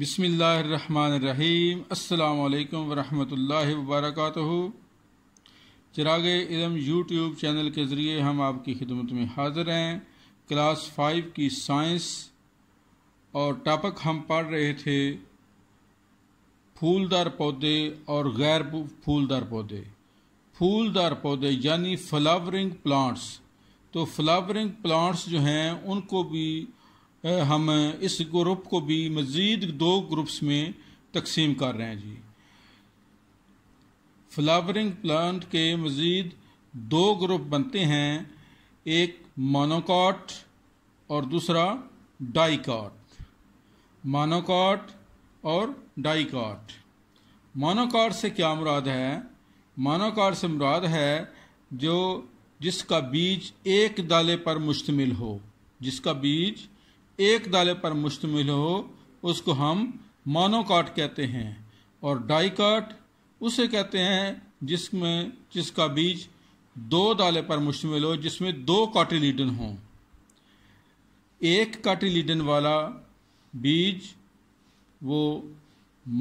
बिसमीम् अल्लाम वरहमल वबरक चिराग इलम यूट्यूब चैनल के ज़रिए हम आपकी खिदमत में हाज़िर हैं क्लास फाइव की साइंस और टॉपिक हम पढ़ रहे थे फूलदार पौधे और गैर फूलदार पौधे फूलदार पौधे यानी फ्लावरिंग प्लांट्स तो फ्लावरिंग प्लांट्स जो हैं उनको भी हम इस ग्रुप को भी मज़ीद दो ग्रुप्स में तकसीम कर रहे हैं जी फ्लावरिंग प्लांट के मज़ीद दो ग्रुप बनते हैं एक मोनोकॉट और दूसरा डाइकॉट मोनोकॉट और डाइकॉट मोनोकॉट से क्या मुराद है मोनोकॉट से मुराद है जो जिसका बीज एक दाले पर मुश्तमिल हो जिसका बीज एक दाले पर मुश्तमिल हो उसको हम मोनोकॉट कहते हैं और डाइकॉट उसे कहते हैं जिसमें जिसका बीज दो दाले पर मुश्तमिल हो जिसमें दो कॉटिलीडन हों एक कॉटिलीडन वाला बीज वो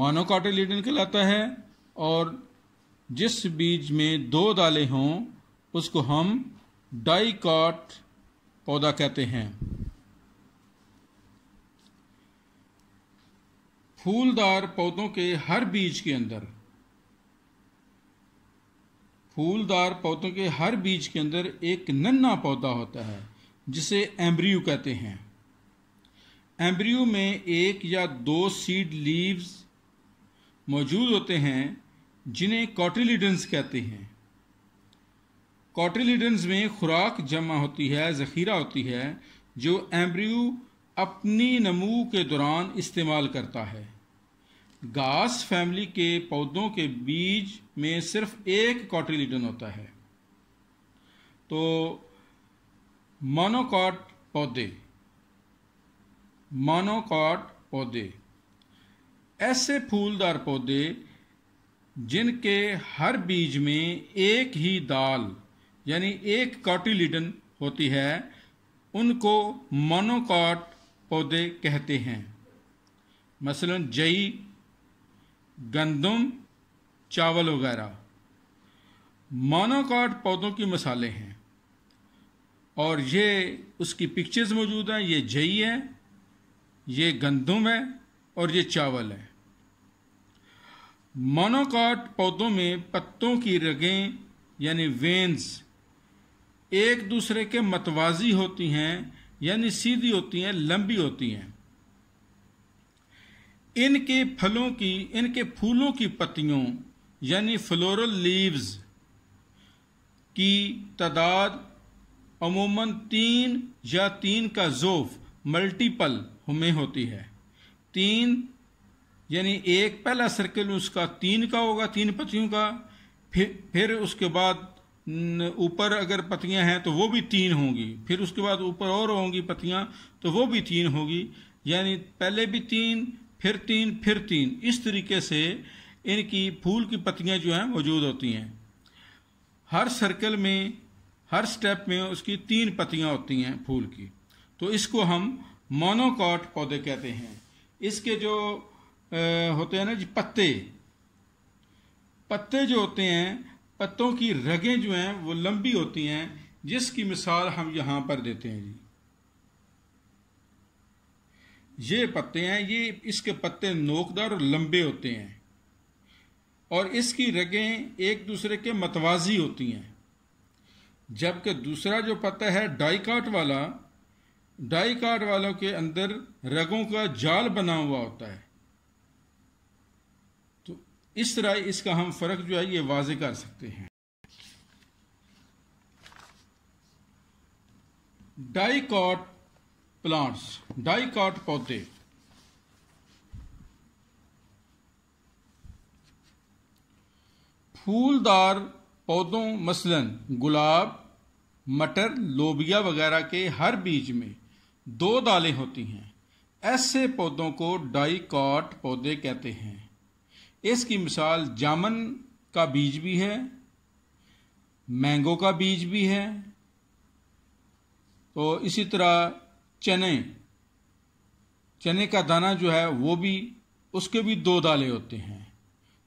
मोनोकॉटिलीडन कहलाता है और जिस बीज में दो दाले हों उसको हम डाइकॉट पौधा कहते हैं फूलदार पौधों के हर बीज के अंदर फूलदार पौधों के हर बीज के अंदर एक नन्ना पौधा होता है जिसे एम्ब्रियो कहते हैं एम्ब्रियो में एक या दो सीड लीव्स मौजूद होते हैं जिन्हें कॉटिलिडन्स कहते हैं कॉटिलिडन्स में खुराक जमा होती है ज़खीरा होती है जो एम्ब्रियो अपनी नमू के दौरान इस्तेमाल करता है घास फैमिली के पौधों के बीज में सिर्फ एक कॉटिलीडन होता है तो मोनोकॉट पौधे मोनोकॉट पौधे ऐसे फूलदार पौधे जिनके हर बीज में एक ही दाल यानी एक कॉटिलीडन होती है उनको मोनोकॉट पौधे कहते हैं मसलन जई गंदम चावल वगैरह मोनोकॉट पौधों की मसाले हैं और ये उसकी पिक्चर्स मौजूद हैं ये जई है ये गंदम है और ये चावल है मोनोकॉट पौधों में पत्तों की रगें यानी वेन्स एक दूसरे के मतवाजी होती हैं यानी सीधी होती हैं लंबी होती हैं इनके फलों की इनके फूलों की पत्तियों यानी फ्लोरल लीव्स की तादाद अमूमन तीन या तीन का जोफ मल्टीपल में होती है तीन यानी एक पहला सर्कल उसका तीन का होगा तीन पत्तियों का फिर फिर उसके बाद ऊपर अगर पतियां हैं तो वो भी तीन होंगी फिर उसके बाद ऊपर और होंगी पतियां तो वो भी तीन होगी यानी पहले भी तीन फिर तीन फिर तीन इस तरीके से इनकी फूल की पतियां जो हैं मौजूद होती हैं हर सर्कल में हर स्टेप में उसकी तीन पतियां होती हैं फूल की तो इसको हम मोनोकॉट पौधे कहते हैं इसके जो आ, होते हैं ना जी पत्ते पत्ते जो होते हैं पत्तों की रगें जो हैं वो लंबी होती हैं जिसकी मिसाल हम यहाँ पर देते हैं जी ये पत्ते हैं ये इसके पत्ते नोकदार और लंबे होते हैं और इसकी रगें एक दूसरे के मतवाजी होती हैं जबकि दूसरा जो पत्ता है डाइकाट वाला डाई काट वालों के अंदर रगों का जाल बना हुआ होता है इस तरह इसका हम फ़र्क जो है ये वाज कर सकते हैं डाइकॉट प्लांट्स डाइकॉट पौधे फूलदार पौधों मसलन गुलाब मटर लोबिया वगैरह के हर बीज में दो दालें होती हैं ऐसे पौधों को डाइकॉट पौधे कहते हैं इसकी मिसाल जामन का बीज भी है मैंगो का बीज भी है तो इसी तरह चने चने का दाना जो है वो भी उसके भी दो दाले होते हैं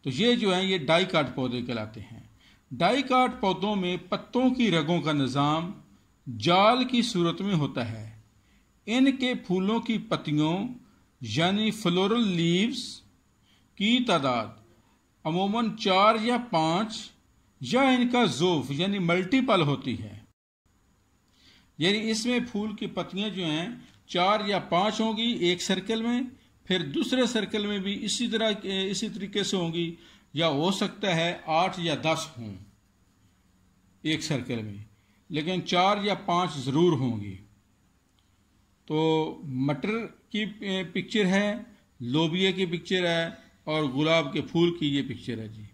तो ये जो है ये डाई काट पौधे कहलाते हैं डाई काट पौधों में पत्तों की रगों का निज़ाम जाल की सूरत में होता है इनके फूलों की पत्तियों यानी फ्लोरल लीव्स की तादाद अमूमन चार या पांच या इनका जोफ यानी मल्टीपल होती है यानी इसमें फूल की पत्तियां जो हैं चार या पांच होंगी एक सर्कल में फिर दूसरे सर्कल में भी इसी तरह इसी तरीके से होंगी या हो सकता है आठ या दस हों एक सर्कल में लेकिन चार या पांच ज़रूर होंगी तो मटर की पिक्चर है लोबिया की पिक्चर है और गुलाब के फूल की ये पिक्चर है जी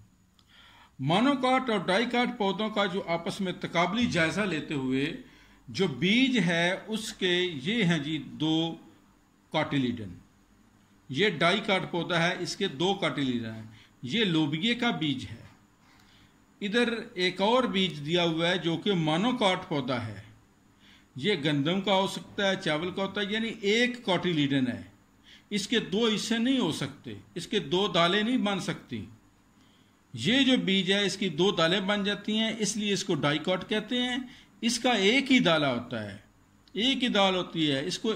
मोनोकाट और डाईकाट पौधों का जो आपस में तकाबली जायजा लेते हुए जो बीज है उसके ये हैं जी दो काटिलीडन ये काट पौधा है इसके दो काटिलीडन हैं ये लोबिये का बीज है इधर एक और बीज दिया हुआ है जो कि मोनोकाट पौधा है ये गंदम का हो सकता है चावल का होता है यानी एक काटिलीडन है इसके दो हिस्से नहीं हो सकते इसके दो दालें नहीं बन सकती ये जो बीज है इसकी दो दालें बन जाती हैं इसलिए इसको डाइकॉट कहते हैं इसका एक ही दाला होता है एक ही दाल होती है इसको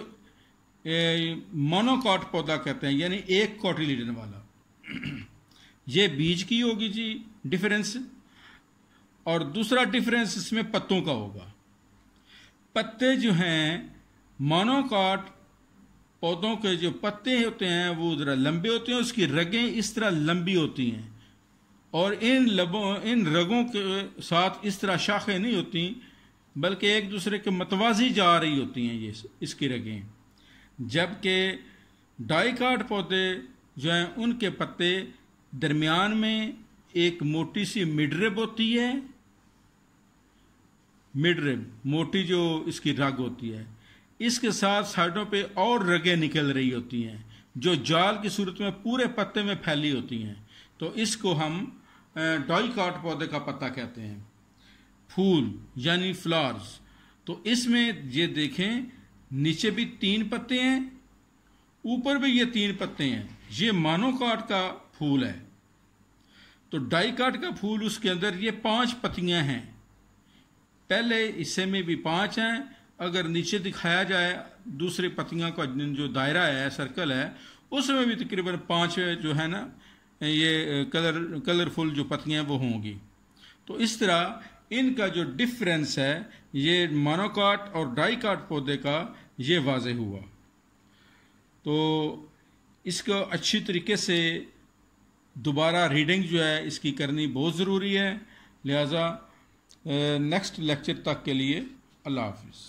मोनोकॉट पौधा कहते हैं यानी एक कॉटिलीडन वाला ये बीज की होगी जी डिफरेंस और दूसरा डिफरेंस इसमें पत्तों का होगा पत्ते जो हैं मोनोकॉट पौधों के जो पत्ते होते हैं वो ज़रा लंबे होते हैं उसकी रगें इस तरह लंबी होती हैं और इन लबों इन रगों के साथ इस तरह शाखें नहीं होती बल्कि एक दूसरे के मतवाजी जा रही होती हैं ये इसकी रगें जबकि डाइकाट पौधे जो हैं उनके पत्ते दरमियान में एक मोटी सी मिडरेब होती है मिडरेब मोटी जो इसकी रग होती है इसके साथ साइडों पे और रगे निकल रही होती हैं जो जाल की सूरत में पूरे पत्ते में फैली होती हैं तो इसको हम डॉई काट पौधे का पत्ता कहते हैं फूल यानी फ्लावर्स तो इसमें ये देखें नीचे भी तीन पत्ते हैं ऊपर भी ये तीन पत्ते हैं ये मानोकाट का फूल है तो काट का फूल उसके अंदर ये पांच पत्तियां हैं पहले हिस्से में भी पांच हैं अगर नीचे दिखाया जाए दूसरे पतियाँ का जो दायरा है सर्कल है उसमें भी तकरीबन पाँच जो है ना ये कलर कलरफुल जो पतियाँ वो होंगी तो इस तरह इनका जो डिफरेंस है ये मानोकाट और डाईकाट पौधे का ये वाज हुआ तो इसको अच्छी तरीके से दोबारा रीडिंग जो है इसकी करनी बहुत ज़रूरी है लिहाजा नेक्स्ट लेक्चर तक के लिए अल्लाह हाफिज़